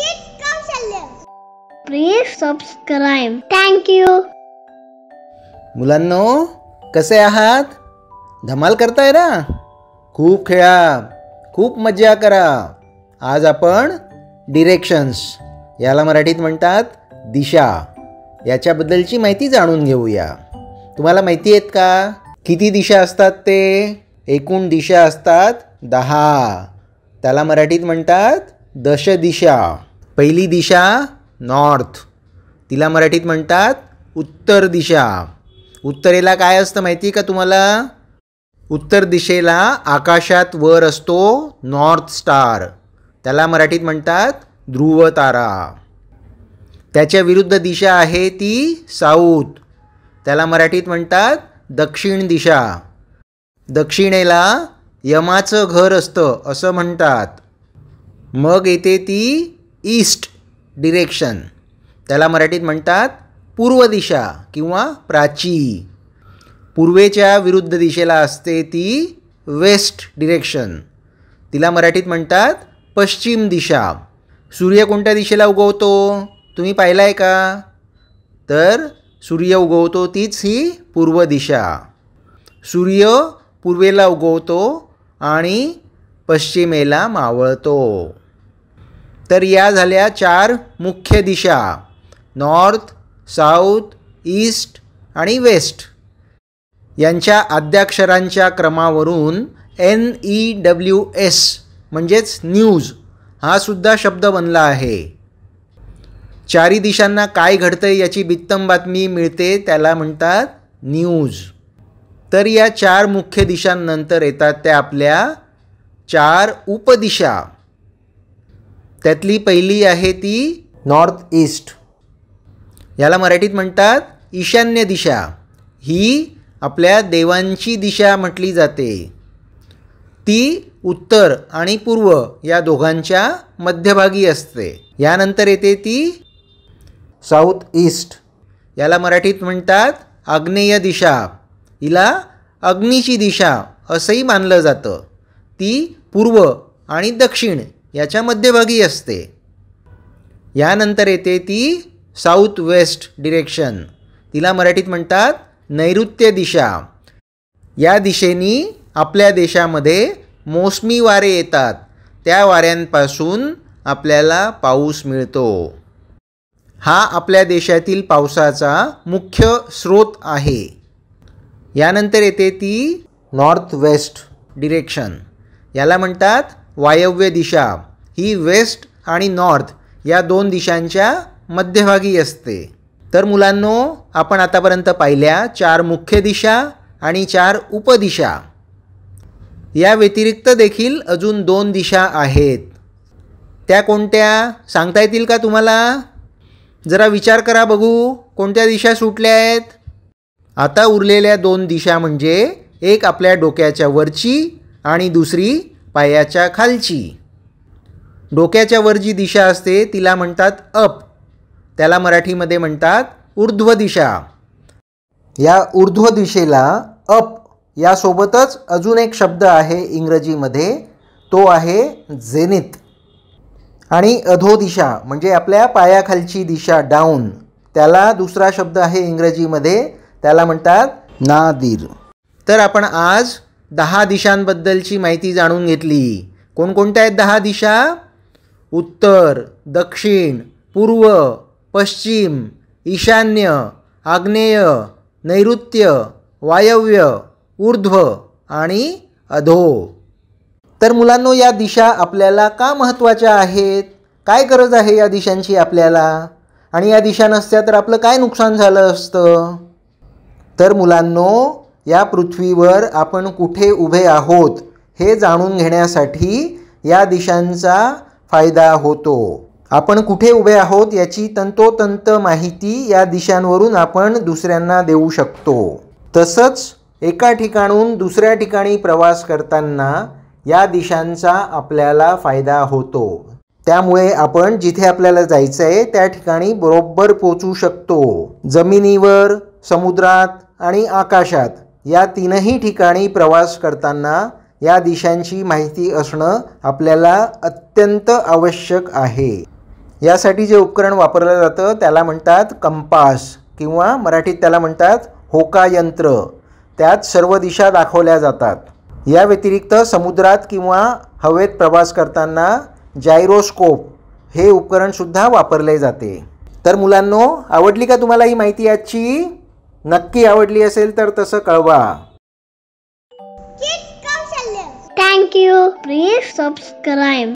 Kids Counselor. Please subscribe मुलांनो कसे आहात धमाल करताय ना खूप खेळा खूप मजा करा आज आपण डिरेक्शन्स याला मराठीत म्हणतात दिशा याच्याबद्दलची माहिती जाणून घेऊया तुम्हाला माहिती आहेत का किती दिशा असतात ते एकूण दिशा असतात दहा त्याला मराठीत म्हणतात दश दिशा पहिली दिशा नॉर्थ तिला मराठीत म्हणतात उत्तर दिशा उत्तरेला काय असतं माहिती का तुम्हाला उत्तर दिशेला आकाशात वर असतो नॉर्थ स्टार त्याला मराठीत म्हणतात ध्रुव तारा त्याच्या विरुद्ध दिशा आहे ती साऊथ त्याला मराठीत म्हणतात दक्षिण दिशा दक्षिणेला यमाचं घर असतं असं म्हणतात मग येते ती ईस्ट डिरेक्शन त्याला मराठीत म्हणतात पूर्व दिशा किंवा प्राची पूर्वेच्या विरुद्ध दिशेला असते ती वेस्ट डिरेक्शन तिला मराठीत म्हणतात पश्चिम दिशा सूर्य कोणत्या दिशेला उगवतो तुम्ही पाहिला आहे का तर सूर्य उगवतो तीच ही पूर्व दिशा सूर्य पूर्वेला उगवतो आणि पश्चिमेला मावळतो तर या झाल्या चार मुख्य दिशा नॉर्थ साऊथ ईस्ट आणि वेस्ट यांच्या आद्याक्षरांच्या क्रमावरून एन ई डब्ल्यू एस म्हणजेच न्यूज हा सुद्धा शब्द बनला आहे चारी दिशांना काय घडतं याची बित्तम बातमी मिळते त्याला म्हणतात न्यूज तर या चार मुख्य दिशांनंतर येतात त्या आपल्या चार उपदिशा त्यातली पहिली आहे ती नॉर्थ ईस्ट याला मराठीत म्हणतात ईशान्य दिशा ही आपल्या देवांची दिशा म्हटली जाते ती उत्तर आणि पूर्व या दोघांच्या मध्यभागी असते यानंतर येते ती साऊथ ईस्ट याला मराठीत म्हणतात आग्नेय दिशा हिला अग्नीची दिशा असंही मानलं जातं ती पूर्व आणि दक्षिण याच्या मध्यभागी असते यानंतर येते ती साऊथ वेस्ट डिरेक्शन तिला मराठीत म्हणतात नैऋत्य दिशा या दिशेनी आपल्या देशामध्ये मोसमी वारे येतात त्या वाऱ्यांपासून आपल्याला पाऊस मिळतो हा आपल्या देशातील पावसाचा मुख्य स्रोत आहे यानंतर येते ती नॉर्थ वेस्ट डिरेक्शन याला म्हणतात वायव्य दिशा ही वेस्ट आणि नॉर्थ या दोन दिशांच्या मध्यभागी असते तर मुलांनो आपण आतापर्यंत पाहिल्या चार मुख्य दिशा आणि चार उपदिशा या व्यतिरिक्त देखील अजून दोन दिशा आहेत त्या कोणत्या सांगता येतील का तुम्हाला जरा विचार करा बघू कोणत्या दिशा सुटल्या आहेत आता उरलेल्या दोन दिशा म्हणजे एक आपल्या डोक्याच्या वरची आणि दुसरी पायाच्या खालची डोक्याच्या वर जी दिशा असते तिला म्हणतात अप त्याला मराठीमध्ये म्हणतात ऊर्ध्व दिशा या ऊर्ध्व दिशेला अप यासोबतच अजून एक शब्द आहे इंग्रजीमध्ये तो आहे झेनित आणि अधो दिशा म्हणजे आपल्या पायाखालची दिशा डाऊन त्याला दुसरा शब्द आहे इंग्रजीमध्ये त्याला म्हणतात नादीर तर आपण आज दहा दिशांबद्दलची माहिती जाणून घेतली कोणकोणत्या आहेत दहा दिशा उत्तर दक्षिण पूर्व पश्चिम ईशान्य आग्नेय नैऋत्य वायव्य ऊर्ध्व आणि अधो तर मुलांनो या दिशा आपल्याला का महत्त्वाच्या आहेत काय गरज आहे या दिशांची आपल्याला आणि या दिशा नसत्या तर आपलं काय नुकसान झालं असतं तर मुलांनो या पृथ्वीवर आपण कुठे उभे आहोत हे जाणून घेण्यासाठी या दिशांचा फायदा होतो आपण कुठे उभे आहोत याची तंतोतंत माहिती या दिशांवरून आपण दुसऱ्यांना देऊ शकतो तसंच एका ठिकाणून दुसऱ्या ठिकाणी प्रवास करताना या दिशांचा आपल्याला फायदा होतो त्यामुळे आपण जिथे आपल्याला जायचं आहे त्या ठिकाणी बरोबर पोचू शकतो जमिनीवर समुद्रात आणि आकाशात या तीनही ठिकाणी प्रवास करताना या दिशांची माहिती असणं आपल्याला अत्यंत आवश्यक आहे यासाठी जे उपकरण वापरलं जातं त्याला म्हणतात कंपास किंवा मराठीत त्याला म्हणतात होका यंत्र त्यात सर्व दिशा दाखवल्या जातात या व्यतिरिक्त समुद्रात किंवा हवेत प्रवास करताना जायरोस्कोप हे उपकरणसुद्धा वापरले जाते तर मुलांनो आवडली का तुम्हाला ही माहिती आजची नक्की आवडली असेल तर तसं कळवा थँक्यू प्लीज सबस्क्राईब